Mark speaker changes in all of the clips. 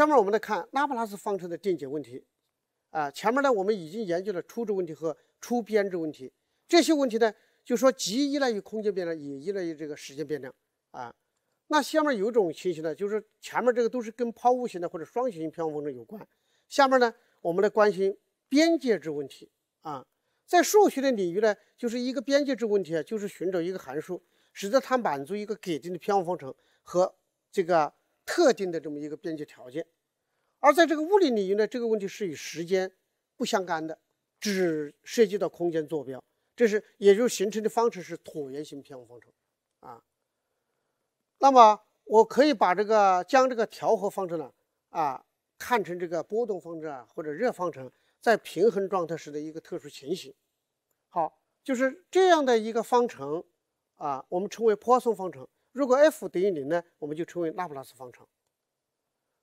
Speaker 1: 下面我们来看拉普拉斯方程的定解问题，啊，前面呢我们已经研究了初值问题和初编制问题，这些问题呢就说既依赖于空间变量，也依赖于这个时间变量啊。那下面有一种情形呢，就是前面这个都是跟抛物型的或者双曲型偏微方程有关。下面呢，我们来关心边界值问题啊，在数学的领域呢，就是一个边界值问题啊，就是寻找一个函数，使得它满足一个给定的偏方方程和这个。特定的这么一个边界条件，而在这个物理领域呢，这个问题是与时间不相干的，只涉及到空间坐标，这是也就形成的方程是椭圆形偏微方程啊。那么我可以把这个将这个调和方程呢啊看成这个波动方程啊或者热方程在平衡状态时的一个特殊情形。好，就是这样的一个方程啊，我们称为 Poisson 方程。如果 f 等于零呢，我们就称为拉普拉斯方程。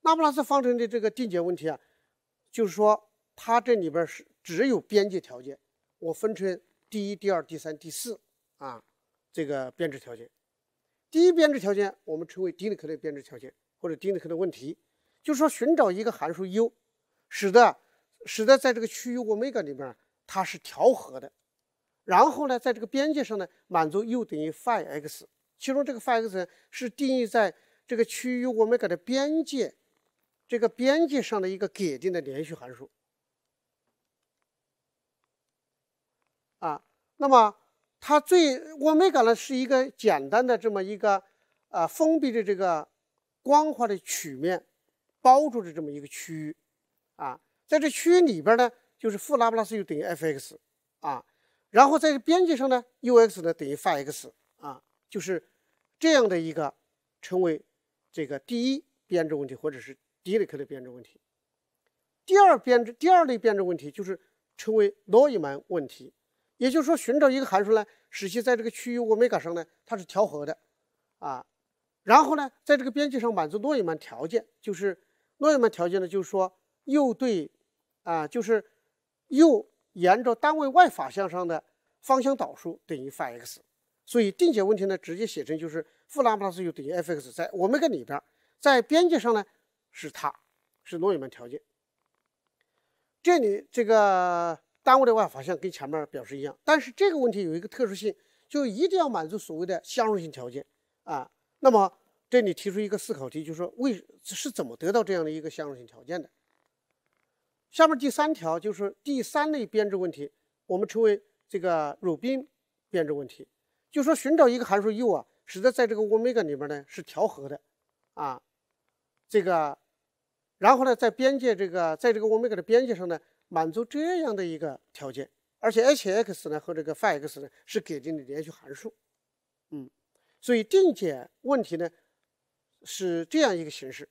Speaker 1: 拉普拉斯方程的这个定解问题啊，就是说它这里边是只有边界条件，我分成第一、第二、第三、第四啊这个编制条件。第一编制条件我们称为丁里克的编制条件或者丁里克的问题，就是说寻找一个函数 u，使得使得在这个区域欧米伽里面它是调和的，然后呢，在这个边界上呢满足 u 等于 phi x。其中这个 φx 是定义在这个区域我们给的边界这个边界上的一个给定的连续函数啊。那么它最给呢是一个简单的这么一个啊封闭的这个光滑的曲面包住的这么一个区域啊。在这区域里边呢，就是负拉普拉斯又等于 f x 啊。然后在这边界上呢，u x 呢等于 f x 啊。就是这样的一个成为这个第一编制问题，或者是第一类的编制问题。第二编制第二类编制问题就是称为诺伊曼问题，也就是说寻找一个函数呢，使其在这个区域欧米伽上呢它是调和的啊，然后呢在这个边界上满足诺伊曼条件，就是诺伊曼条件呢就是说又对啊就是又沿着单位外法向上的方向导数等于斐 x。所以定解问题呢，直接写成就是负拉普拉斯 u 等于 f(x) 在我们这里边，在边界上呢是它是诺伊曼条件。这里这个单位的外法项跟前面表示一样，但是这个问题有一个特殊性，就一定要满足所谓的相容性条件啊。那么这里提出一个思考题，就是说为是怎么得到这样的一个相容性条件的？下面第三条就是第三类编制问题，我们称为这个鲁宾编制问题。就说寻找一个函数 u 啊，使得在这个欧米伽里面呢是调和的，啊，这个，然后呢，在边界这个在这个欧米伽的边界上呢，满足这样的一个条件，而且 h(x) 呢和这个 f(x) 呢是给定的连续函数，嗯，所以定解问题呢是这样一个形式。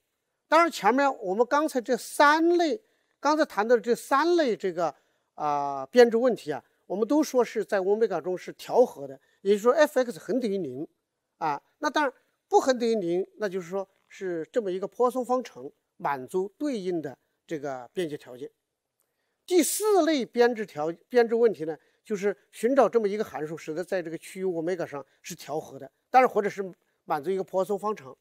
Speaker 1: 当然，前面我们刚才这三类，刚才谈到的这三类这个啊编制问题啊，我们都说是在欧米伽中是调和的。也就是说，f(x) 恒等于零，啊，那当然不恒等于零，那就是说是这么一个泊松方程满足对应的这个边界条件。第四类编制条编制问题呢，就是寻找这么一个函数，使得在这个区域欧米伽上是调和的，但是或者是满足一个泊松方程，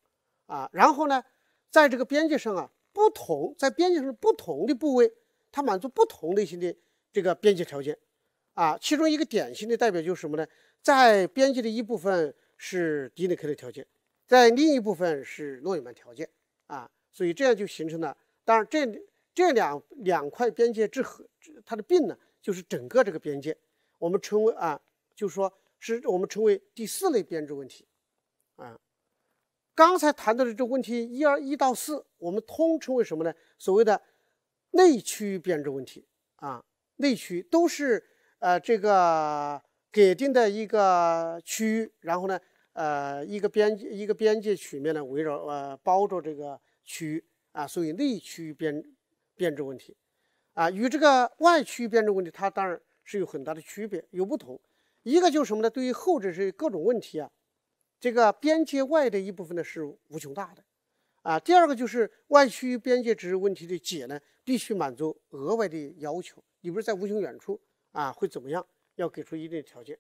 Speaker 1: 啊，然后呢，在这个边界上啊，不同在边界上不同的部位，它满足不同类型的这个边界条件，啊，其中一个典型的代表就是什么呢？在边界的一部分是狄里克的条件，在另一部分是诺伊曼条件啊，所以这样就形成了。当然，这这两两块边界之和，它的并呢，就是整个这个边界，我们称为啊，就说是我们称为第四类编制问题啊。刚才谈到的这个问题一、二、一到四，我们通称为什么呢？所谓的内区编制问题啊，内区都是呃这个。给定的一个区域，然后呢，呃，一个边一个边界曲面呢，围绕呃包着这个区域啊，所以内区域边编制问题，啊，与这个外区域编制问题，它当然是有很大的区别，有不同。一个就是什么呢？对于后者是各种问题啊，这个边界外的一部分呢是无穷大的啊。第二个就是外区域边界值问题的解呢，必须满足额外的要求。你不是在无穷远处啊，会怎么样？要给出一定条件。